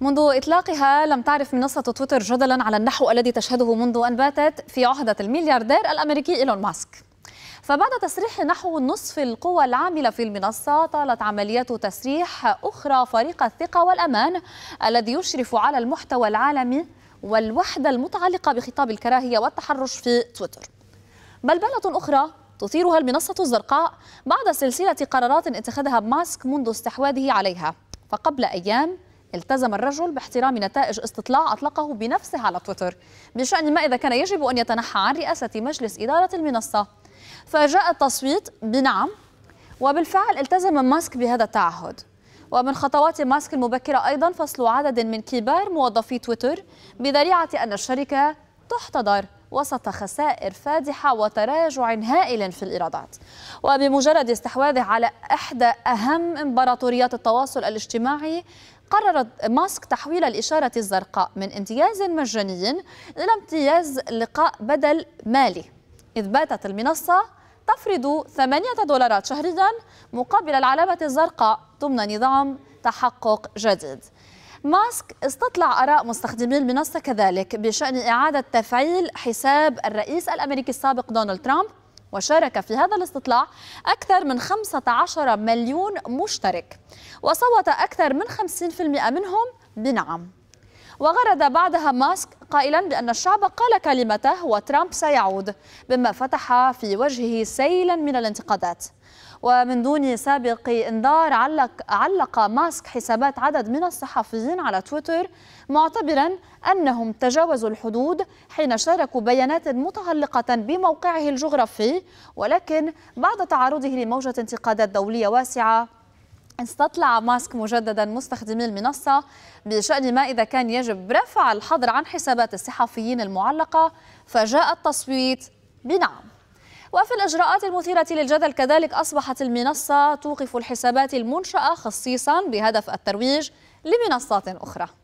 منذ إطلاقها لم تعرف منصة تويتر جدلا على النحو الذي تشهده منذ أن باتت في عهدة الملياردير الأمريكي إيلون ماسك فبعد تسريح نحو نصف القوى العاملة في المنصة طالت عمليات تسريح أخرى فريق الثقة والأمان الذي يشرف على المحتوى العالمي والوحدة المتعلقة بخطاب الكراهية والتحرش في تويتر بلبلة أخرى تثيرها المنصة الزرقاء بعد سلسلة قرارات اتخذها ماسك منذ استحواذه عليها فقبل أيام التزم الرجل باحترام نتائج استطلاع أطلقه بنفسه على تويتر بشأن ما إذا كان يجب أن يتنحى عن رئاسة مجلس إدارة المنصة فجاء التصويت بنعم وبالفعل التزم ماسك بهذا التعهد ومن خطوات ماسك المبكرة أيضا فصل عدد من كبار موظفي تويتر بذريعة أن الشركة تحتضر وسط خسائر فادحة وتراجع هائل في الإيرادات وبمجرد استحواذه على إحدى أهم إمبراطوريات التواصل الاجتماعي قرر ماسك تحويل الإشارة الزرقاء من امتياز مجاني إلى امتياز لقاء بدل مالي إذ باتت المنصة تفرض 8 دولارات شهريا مقابل العلامة الزرقاء ضمن نظام تحقق جديد ماسك استطلع آراء مستخدمي المنصة كذلك بشأن إعادة تفعيل حساب الرئيس الأمريكي السابق دونالد ترامب وشارك في هذا الاستطلاع أكثر من 15 مليون مشترك وصوت أكثر من 50% منهم بنعم وغرد بعدها ماسك قائلا بأن الشعب قال كلمته وترامب سيعود بما فتح في وجهه سيلا من الانتقادات ومن دون سابق انذار علق, علق ماسك حسابات عدد من الصحفيين على تويتر معتبرا أنهم تجاوزوا الحدود حين شاركوا بيانات متعلقة بموقعه الجغرافي ولكن بعد تعرضه لموجة انتقادات دولية واسعة استطلع ماسك مجددا مستخدمي المنصة بشأن ما إذا كان يجب رفع الحظر عن حسابات الصحفيين المعلقة فجاء التصويت بنعم وفي الإجراءات المثيرة للجدل كذلك أصبحت المنصة توقف الحسابات المنشأة خصيصا بهدف الترويج لمنصات أخرى